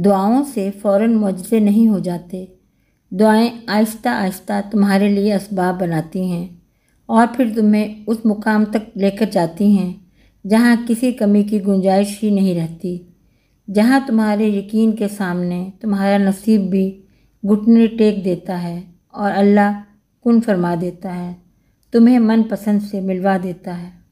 दुआओं से फ़ौर मुआजे नहीं हो जाते दुआएं आहिस्ता आहिस्ता तुम्हारे लिए इसबाब बनाती हैं और फिर तुम्हें उस मुकाम तक लेकर जाती हैं जहाँ किसी कमी की गुंजाइश ही नहीं रहती जहाँ तुम्हारे यकीन के सामने तुम्हारा नसीब भी घुटने टेक देता है और अल्लाह कुन फरमा देता है तुम्हें मनपसंद से मिलवा देता है